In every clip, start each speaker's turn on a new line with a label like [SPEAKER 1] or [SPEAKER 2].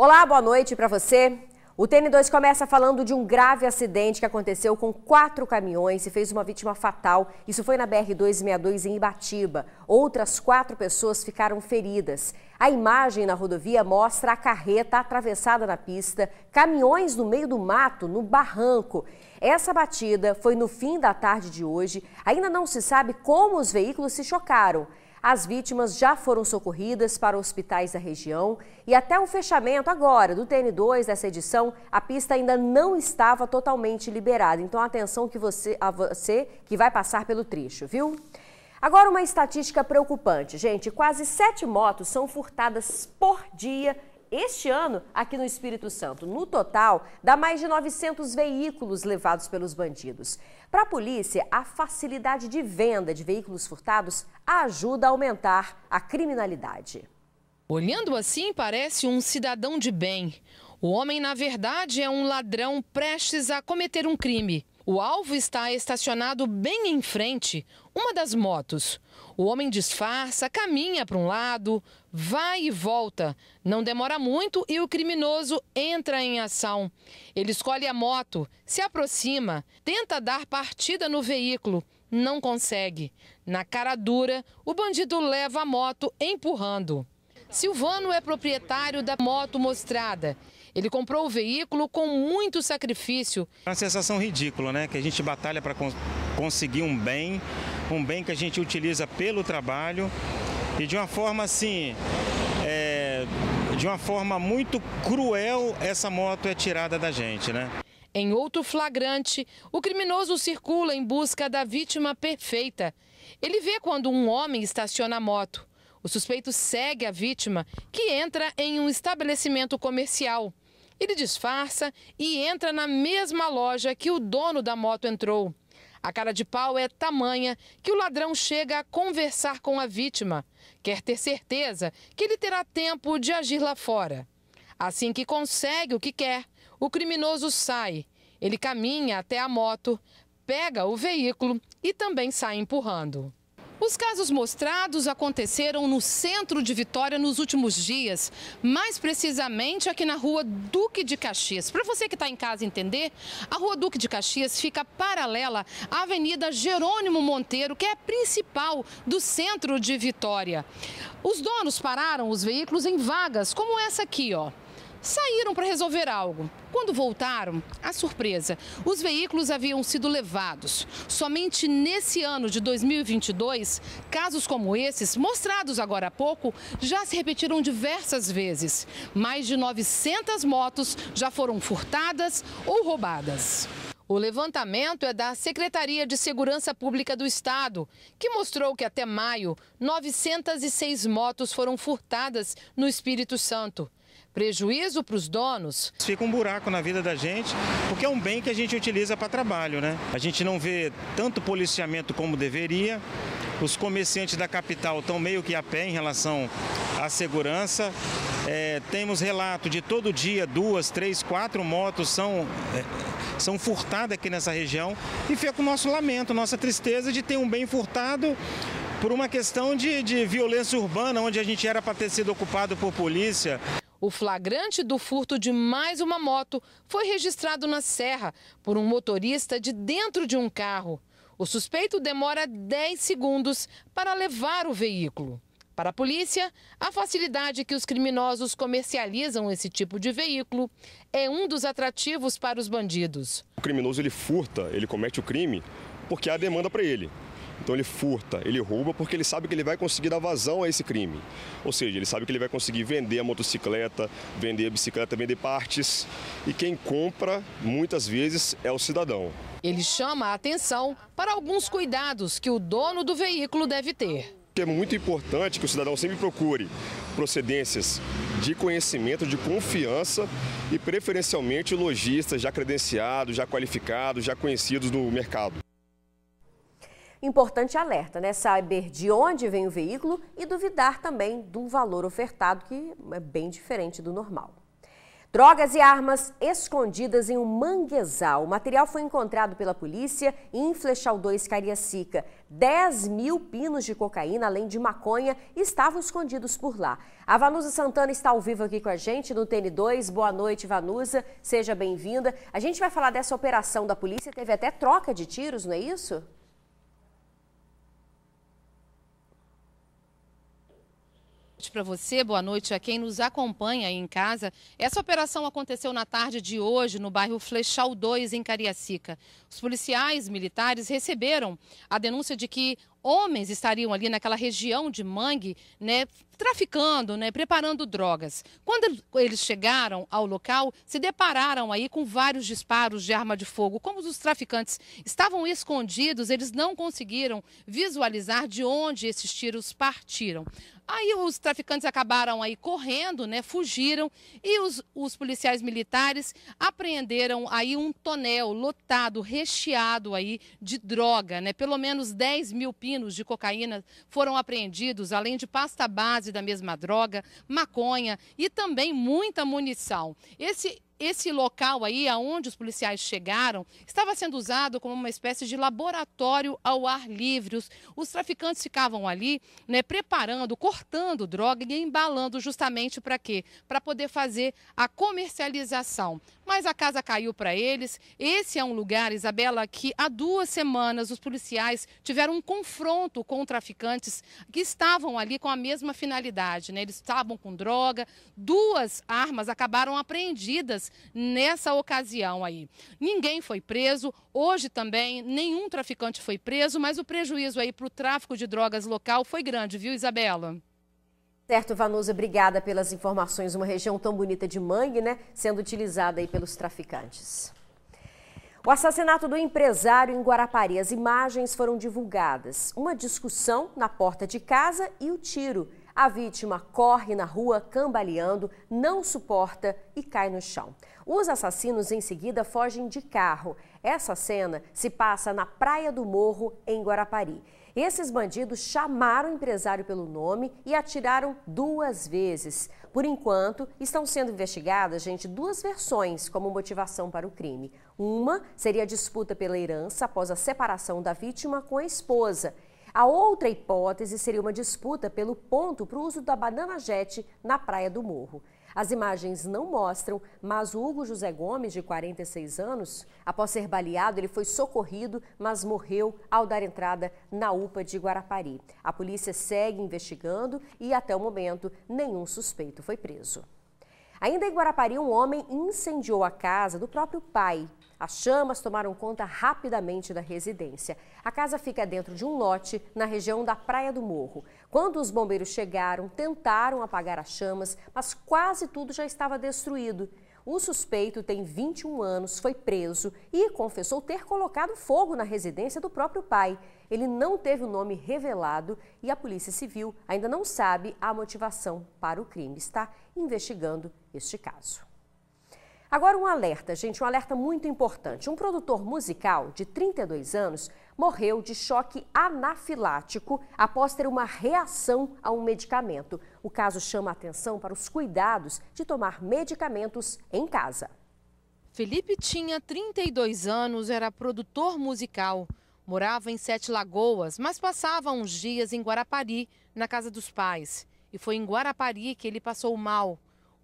[SPEAKER 1] Olá, boa noite para você. O TN2 começa falando de um grave acidente que aconteceu com quatro caminhões e fez uma vítima fatal. Isso foi na BR-262 em Ibatiba. Outras quatro pessoas ficaram feridas. A imagem na rodovia mostra a carreta atravessada na pista, caminhões no meio do mato, no barranco. Essa batida foi no fim da tarde de hoje. Ainda não se sabe como os veículos se chocaram. As vítimas já foram socorridas para hospitais da região e até o fechamento agora do TN2 dessa edição, a pista ainda não estava totalmente liberada. Então atenção que você, a você que vai passar pelo trecho, viu? Agora uma estatística preocupante, gente. Quase sete motos são furtadas por dia este ano aqui no Espírito Santo. No total, dá mais de 900 veículos levados pelos bandidos. Para a polícia, a facilidade de venda de veículos furtados
[SPEAKER 2] ajuda a aumentar a criminalidade. Olhando assim, parece um cidadão de bem. O homem, na verdade, é um ladrão prestes a cometer um crime. O alvo está estacionado bem em frente, uma das motos. O homem disfarça, caminha para um lado, vai e volta. Não demora muito e o criminoso entra em ação. Ele escolhe a moto, se aproxima, tenta dar partida no veículo, não consegue. Na cara dura, o bandido leva a moto empurrando. Silvano é proprietário da moto mostrada. Ele comprou o veículo com muito sacrifício. É uma sensação
[SPEAKER 3] ridícula, né? Que a gente batalha para conseguir um bem um bem que a gente utiliza pelo trabalho e de uma forma assim, é, de uma forma muito cruel, essa moto é tirada da gente, né?
[SPEAKER 2] Em outro flagrante, o criminoso circula em busca da vítima perfeita. Ele vê quando um homem estaciona a moto. O suspeito segue a vítima, que entra em um estabelecimento comercial. Ele disfarça e entra na mesma loja que o dono da moto entrou. A cara de pau é tamanha que o ladrão chega a conversar com a vítima. Quer ter certeza que ele terá tempo de agir lá fora. Assim que consegue o que quer, o criminoso sai. Ele caminha até a moto, pega o veículo e também sai empurrando. Os casos mostrados aconteceram no centro de Vitória nos últimos dias, mais precisamente aqui na rua Duque de Caxias. Para você que está em casa entender, a rua Duque de Caxias fica paralela à Avenida Jerônimo Monteiro, que é a principal do centro de Vitória. Os donos pararam os veículos em vagas, como essa aqui, ó saíram para resolver algo. Quando voltaram, a surpresa, os veículos haviam sido levados. Somente nesse ano de 2022, casos como esses, mostrados agora há pouco, já se repetiram diversas vezes. Mais de 900 motos já foram furtadas ou roubadas. O levantamento é da Secretaria de Segurança Pública do Estado, que mostrou que até maio, 906 motos foram furtadas no Espírito Santo. Prejuízo para os donos. Fica um buraco na vida da gente, porque é um bem que a gente utiliza
[SPEAKER 3] para trabalho, né? A gente não vê tanto policiamento como deveria. Os comerciantes da capital estão meio que a pé em relação à segurança. É, temos relato de todo dia duas, três, quatro motos são, é, são furtadas aqui nessa região e fica o nosso lamento, nossa tristeza de ter um bem furtado por uma questão de, de violência urbana, onde a gente era para ter sido ocupado por polícia.
[SPEAKER 2] O flagrante do furto de mais uma moto foi registrado na Serra por um motorista de dentro de um carro. O suspeito demora 10 segundos para levar o veículo. Para a polícia, a facilidade que os criminosos comercializam esse tipo de veículo é um dos atrativos para os bandidos.
[SPEAKER 4] O criminoso ele furta, ele comete o crime porque há demanda para ele. Então ele furta, ele rouba porque ele sabe que ele vai conseguir dar vazão a esse crime. Ou seja, ele sabe que ele vai conseguir vender a motocicleta, vender a bicicleta, vender partes. E quem compra, muitas vezes, é o cidadão.
[SPEAKER 2] Ele chama a atenção para alguns cuidados que o dono do veículo deve ter.
[SPEAKER 4] É muito importante que o cidadão sempre procure procedências de conhecimento, de confiança e preferencialmente lojistas já credenciados, já qualificados, já conhecidos no mercado.
[SPEAKER 1] Importante alerta, né? Saber de onde vem o veículo e duvidar também do valor ofertado, que é bem diferente do normal. Drogas e armas escondidas em um manguezal. O material foi encontrado pela polícia em Flechal 2, Cariacica. 10 mil pinos de cocaína, além de maconha, estavam escondidos por lá. A Vanusa Santana está ao vivo aqui com a gente no TN2. Boa noite, Vanusa. Seja bem-vinda. A gente vai falar dessa operação da polícia.
[SPEAKER 2] Teve até troca de tiros, não é isso? noite para você, boa noite a quem nos acompanha aí em casa. Essa operação aconteceu na tarde de hoje no bairro Flechal 2, em Cariacica. Os policiais militares receberam a denúncia de que homens estariam ali naquela região de Mangue, né, traficando, né, preparando drogas. Quando eles chegaram ao local, se depararam aí com vários disparos de arma de fogo. Como os traficantes estavam escondidos, eles não conseguiram visualizar de onde esses tiros partiram. Aí os traficantes acabaram aí correndo, né? Fugiram e os, os policiais militares apreenderam aí um tonel lotado, recheado aí de droga, né? Pelo menos 10 mil pinos de cocaína foram apreendidos, além de pasta base da mesma droga, maconha e também muita munição. Esse esse local aí, aonde os policiais chegaram, estava sendo usado como uma espécie de laboratório ao ar livre. Os, os traficantes ficavam ali, né, preparando, cortando droga e embalando justamente para quê? Para poder fazer a comercialização mas a casa caiu para eles. Esse é um lugar, Isabela, que há duas semanas os policiais tiveram um confronto com traficantes que estavam ali com a mesma finalidade. Né? Eles estavam com droga, duas armas acabaram apreendidas nessa ocasião aí. Ninguém foi preso, hoje também nenhum traficante foi preso, mas o prejuízo aí para o tráfico de drogas local foi grande, viu, Isabela?
[SPEAKER 1] Certo, Vanusa, obrigada pelas informações. Uma região tão bonita de mangue, né? Sendo utilizada aí pelos traficantes. O assassinato do empresário em Guarapari. As imagens foram divulgadas. Uma discussão na porta de casa e o tiro. A vítima corre na rua cambaleando, não suporta e cai no chão. Os assassinos em seguida fogem de carro. Essa cena se passa na Praia do Morro, em Guarapari. Esses bandidos chamaram o empresário pelo nome e atiraram duas vezes. Por enquanto, estão sendo investigadas, gente, duas versões como motivação para o crime. Uma seria a disputa pela herança após a separação da vítima com a esposa. A outra hipótese seria uma disputa pelo ponto para o uso da banana jet na Praia do Morro. As imagens não mostram, mas o Hugo José Gomes, de 46 anos, após ser baleado, ele foi socorrido, mas morreu ao dar entrada na UPA de Guarapari. A polícia segue investigando e, até o momento, nenhum suspeito foi preso. Ainda em Guarapari, um homem incendiou a casa do próprio pai as chamas tomaram conta rapidamente da residência. A casa fica dentro de um lote na região da Praia do Morro. Quando os bombeiros chegaram, tentaram apagar as chamas, mas quase tudo já estava destruído. O suspeito tem 21 anos, foi preso e confessou ter colocado fogo na residência do próprio pai. Ele não teve o nome revelado e a Polícia Civil ainda não sabe a motivação para o crime. Está investigando este caso. Agora um alerta, gente, um alerta muito importante. Um produtor musical de 32 anos morreu de choque anafilático após ter uma reação a um medicamento. O caso chama atenção para os cuidados de tomar
[SPEAKER 2] medicamentos em casa. Felipe tinha 32 anos, era produtor musical. Morava em Sete Lagoas, mas passava uns dias em Guarapari, na casa dos pais. E foi em Guarapari que ele passou mal.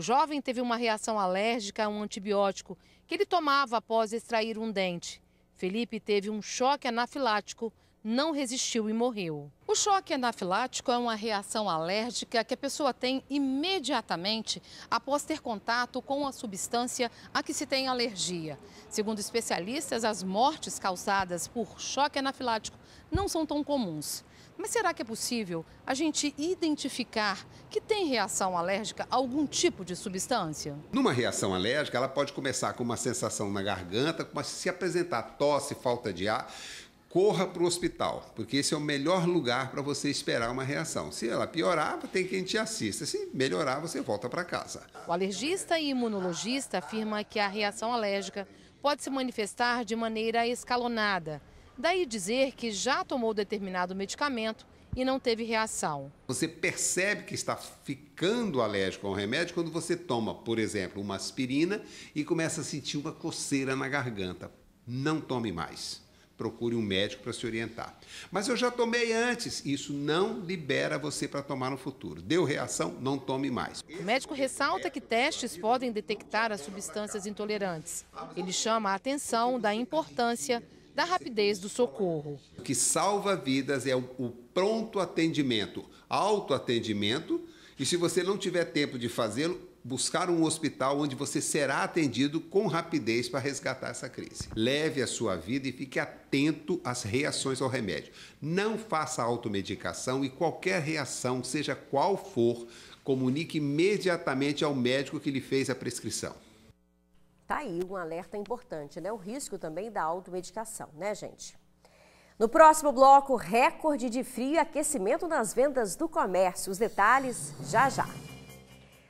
[SPEAKER 2] O jovem teve uma reação alérgica a um antibiótico que ele tomava após extrair um dente. Felipe teve um choque anafilático, não resistiu e morreu. O choque anafilático é uma reação alérgica que a pessoa tem imediatamente após ter contato com a substância a que se tem alergia. Segundo especialistas, as mortes causadas por choque anafilático não são tão comuns. Mas será que é possível a gente identificar que tem reação alérgica a algum tipo de substância?
[SPEAKER 4] Numa reação alérgica, ela pode começar com uma sensação na garganta, se apresentar tosse, falta de ar, corra para o hospital, porque esse é o melhor lugar para você esperar uma reação. Se ela piorar, tem quem te assista. Se melhorar, você volta para casa.
[SPEAKER 2] O alergista e imunologista afirma que a reação alérgica pode se manifestar de maneira escalonada. Daí dizer que já tomou determinado medicamento e não teve reação.
[SPEAKER 4] Você percebe que está ficando alérgico ao remédio quando você toma, por exemplo, uma aspirina e começa a sentir uma coceira na garganta. Não tome mais. Procure um médico para se orientar. Mas eu já tomei antes, isso não libera você para tomar no futuro. Deu reação, não tome mais.
[SPEAKER 2] O médico ressalta que testes podem detectar as substâncias intolerantes. Ele chama a atenção da importância da rapidez do socorro.
[SPEAKER 4] O que salva vidas é o, pronto atendimento, autoatendimento, e se você não tiver tempo de fazê-lo, buscar um hospital onde você será atendido com rapidez para resgatar essa crise. Leve a sua vida e fique atento às reações ao remédio. Não faça automedicação e qualquer reação, seja qual for, comunique imediatamente ao médico que lhe fez a prescrição.
[SPEAKER 1] Tá aí um alerta importante, né? O risco também da automedicação, né, gente? No próximo bloco, recorde de frio e aquecimento nas vendas do comércio. Os detalhes já já.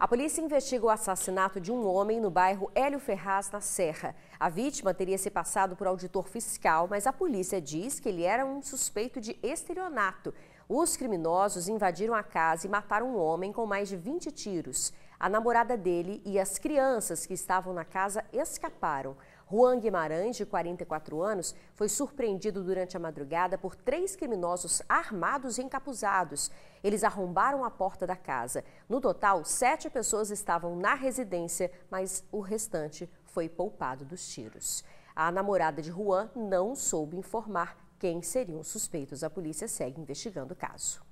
[SPEAKER 1] A polícia investiga o assassinato de um homem no bairro Hélio Ferraz, na Serra. A vítima teria se passado por auditor fiscal, mas a polícia diz que ele era um suspeito de estelionato. Os criminosos invadiram a casa e mataram um homem com mais de 20 tiros. A namorada dele e as crianças que estavam na casa escaparam. Juan Guimarães, de 44 anos, foi surpreendido durante a madrugada por três criminosos armados e encapuzados. Eles arrombaram a porta da casa. No total, sete pessoas estavam na residência, mas o restante foi poupado dos tiros. A namorada de Juan não soube informar quem seriam os suspeitos. A polícia segue investigando o caso.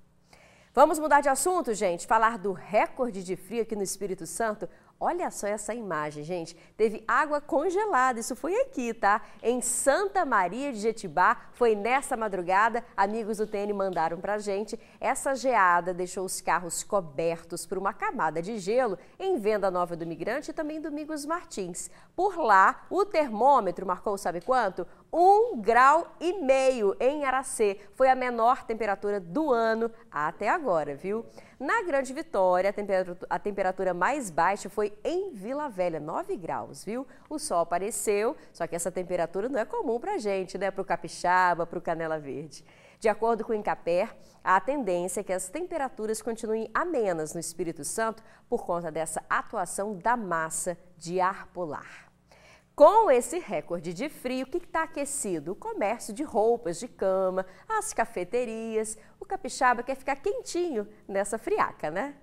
[SPEAKER 1] Vamos mudar de assunto, gente. Falar do recorde de frio aqui no Espírito Santo. Olha só essa imagem, gente. Teve água congelada. Isso foi aqui, tá? Em Santa Maria de Jetibá. Foi nessa madrugada. Amigos do TN mandaram pra gente. Essa geada deixou os carros cobertos por uma camada de gelo em Venda Nova do Migrante e também Domingos Martins. Por lá, o termômetro marcou, sabe quanto? Um grau e meio em Aracê. Foi a menor temperatura do ano até agora, viu? Na Grande Vitória, a temperatura, a temperatura mais baixa foi em Vila Velha, 9 graus, viu? O sol apareceu, só que essa temperatura não é comum pra gente, né? Pro Capixaba, pro Canela Verde. De acordo com o Incaper, a tendência é que as temperaturas continuem amenas no Espírito Santo por conta dessa atuação da massa de ar polar. Com esse recorde de frio, o que está aquecido? O comércio de roupas de cama, as cafeterias. O capixaba quer ficar
[SPEAKER 5] quentinho
[SPEAKER 1] nessa friaca, né?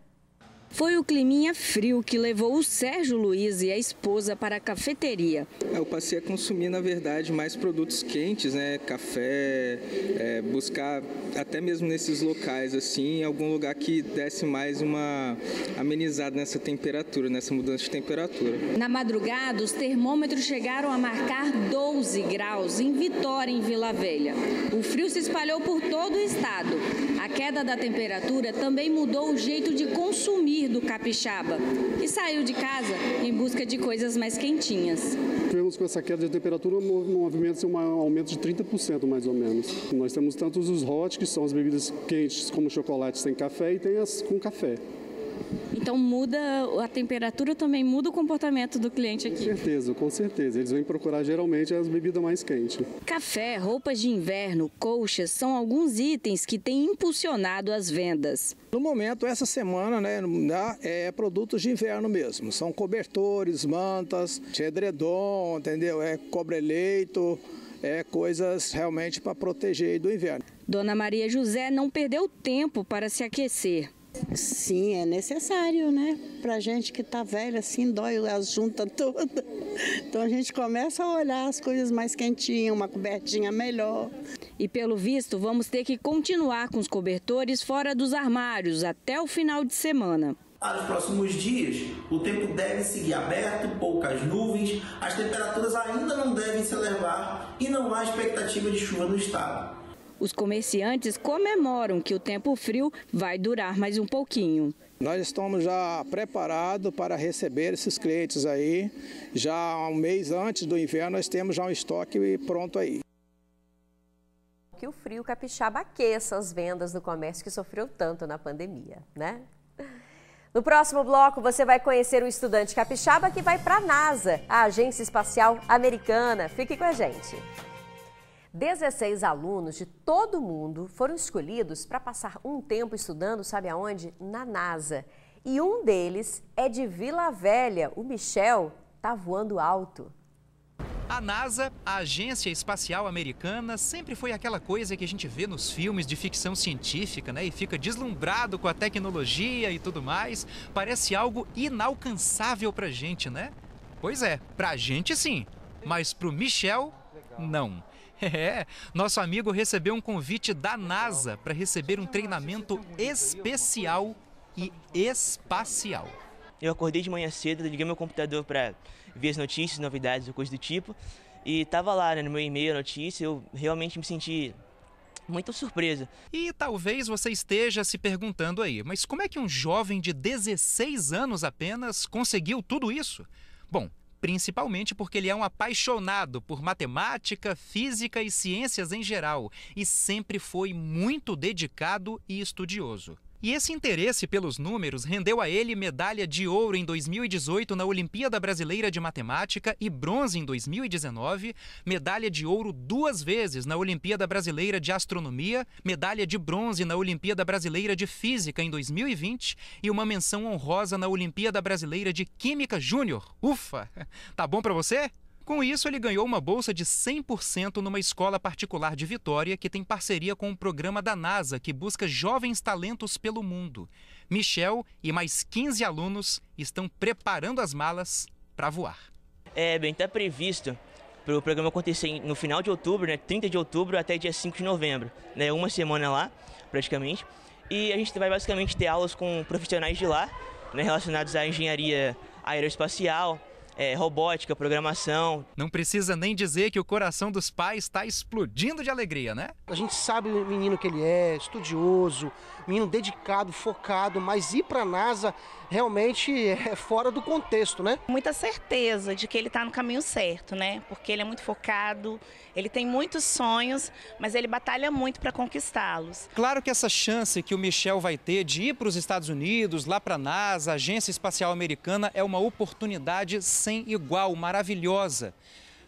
[SPEAKER 5] Foi o climinha frio que levou o Sérgio Luiz e a esposa para a cafeteria.
[SPEAKER 3] É, eu passei a consumir, na verdade, mais produtos quentes, né? Café, é, buscar até mesmo nesses locais, assim, algum lugar que desse mais uma amenizada nessa temperatura, nessa mudança de temperatura.
[SPEAKER 5] Na madrugada, os termômetros chegaram a marcar 12 graus em Vitória, em Vila Velha. O frio se espalhou por todo o estado. A queda da temperatura também mudou o jeito de consumir do capixaba, que saiu de casa em busca de coisas mais quentinhas.
[SPEAKER 3] Tivemos com essa queda de temperatura um, movimento, um aumento de 30% mais ou menos. Nós temos tanto os hot, que são as bebidas quentes, como chocolate
[SPEAKER 4] sem café, e tem as com café.
[SPEAKER 5] Então muda a temperatura também muda o comportamento do cliente aqui. Com
[SPEAKER 4] certeza, com certeza. Eles vêm procurar geralmente as bebidas mais quentes.
[SPEAKER 5] Café, roupas de inverno, colchas são alguns itens que têm impulsionado as vendas. No momento, essa semana, né, é produtos de inverno mesmo. São cobertores, mantas, edredom, entendeu? É cobre-leito, é coisas realmente para proteger do inverno. Dona Maria José não perdeu tempo para se aquecer. Sim, é necessário, né? Pra gente que tá velha assim, dói a junta toda. Então a gente começa a olhar as coisas mais quentinhas, uma cobertinha melhor. E pelo visto, vamos ter que continuar com os cobertores fora dos armários até o final de semana.
[SPEAKER 3] Nos próximos dias, o tempo deve seguir aberto, poucas nuvens, as temperaturas ainda não devem se elevar e não há
[SPEAKER 5] expectativa de chuva no estado. Os comerciantes comemoram que o tempo frio vai durar mais um pouquinho. Nós estamos já preparados para receber esses clientes aí. Já um mês antes do inverno, nós temos já um estoque pronto aí
[SPEAKER 1] que o frio capixaba aqueça as vendas do comércio que sofreu tanto na pandemia, né? No próximo bloco, você vai conhecer um estudante capixaba que vai para a NASA, a Agência Espacial Americana. Fique com a gente. 16 alunos de todo o mundo foram escolhidos para passar um tempo estudando, sabe aonde? Na NASA. E um deles é de Vila Velha. O Michel tá voando alto.
[SPEAKER 3] A NASA, a Agência Espacial Americana, sempre foi aquela coisa que a gente vê nos filmes de ficção científica, né? E fica deslumbrado com a tecnologia e tudo mais. Parece algo inalcançável pra gente, né? Pois é, pra gente sim, mas pro Michel, não. É, nosso amigo recebeu um convite da NASA para receber um treinamento especial e espacial. Eu acordei de manhã cedo, liguei meu computador para ver as notícias, novidades ou coisa do tipo. E tava lá, né, no meu e-mail a notícia, eu realmente me senti muito surpresa. E talvez você esteja se perguntando aí, mas como é que um jovem de 16 anos apenas conseguiu tudo isso? Bom, principalmente porque ele é um apaixonado por matemática, física e ciências em geral e sempre foi muito dedicado e estudioso. E esse interesse pelos números rendeu a ele medalha de ouro em 2018 na Olimpíada Brasileira de Matemática e bronze em 2019, medalha de ouro duas vezes na Olimpíada Brasileira de Astronomia, medalha de bronze na Olimpíada Brasileira de Física em 2020 e uma menção honrosa na Olimpíada Brasileira de Química Júnior. Ufa! Tá bom para você? Com isso, ele ganhou uma bolsa de 100% numa escola particular de Vitória que tem parceria com o um programa da NASA que busca jovens talentos pelo mundo. Michel e mais 15 alunos estão preparando as malas para voar. É, bem, está previsto para o programa acontecer no final de outubro, né, 30 de outubro até dia 5 de novembro, né, uma semana lá, praticamente. E a gente vai basicamente ter aulas com profissionais de lá, né, relacionados à engenharia aeroespacial, é, robótica, programação. Não precisa nem dizer que o coração dos pais está explodindo de alegria, né? A gente sabe o menino que ele é, estudioso, menino
[SPEAKER 5] dedicado, focado, mas ir para a NASA realmente é fora do contexto, né? Muita certeza de que ele está no caminho certo, né? Porque ele é muito focado, ele tem muitos sonhos, mas ele batalha muito para conquistá-los.
[SPEAKER 3] Claro que essa chance que o Michel vai ter de ir para os Estados Unidos, lá para a NASA, a Agência Espacial Americana, é uma oportunidade sem sem igual, maravilhosa.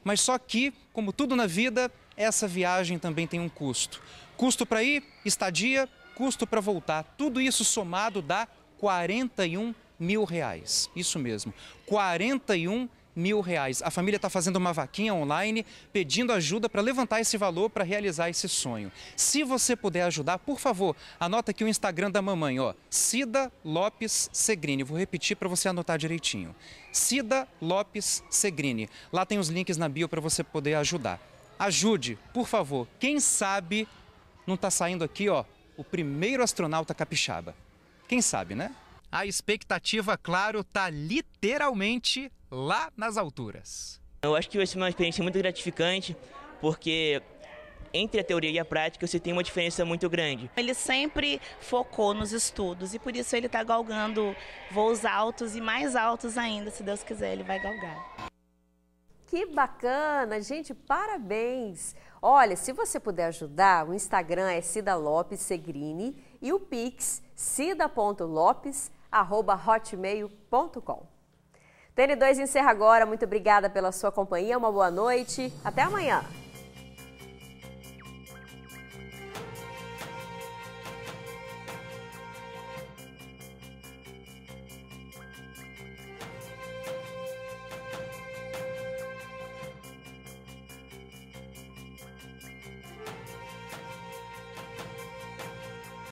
[SPEAKER 3] Mas só que, como tudo na vida, essa viagem também tem um custo. Custo para ir, estadia, custo para voltar. Tudo isso somado dá 41 mil reais. Isso mesmo, 41 mil mil reais. A família está fazendo uma vaquinha online pedindo ajuda para levantar esse valor para realizar esse sonho. Se você puder ajudar, por favor, anota aqui o Instagram da mamãe, ó, Cida Lopes Segrini. Vou repetir para você anotar direitinho. Cida Lopes Segrini. Lá tem os links na bio para você poder ajudar. Ajude, por favor. Quem sabe não está saindo aqui, ó, o primeiro astronauta capixaba. Quem sabe, né? a expectativa, claro, está literalmente lá nas alturas. Eu acho que vai ser uma experiência muito gratificante, porque entre a teoria e a prática você tem uma diferença muito grande.
[SPEAKER 5] Ele sempre focou nos estudos e por isso ele está galgando voos altos e mais altos ainda, se Deus quiser, ele vai galgar.
[SPEAKER 1] Que bacana, gente, parabéns! Olha, se você puder ajudar, o Instagram é Cida Lopes Segrini e o Pix cida.lopes.com hotmail.com. TN2 encerra agora. Muito obrigada pela sua companhia. Uma boa noite. Até amanhã.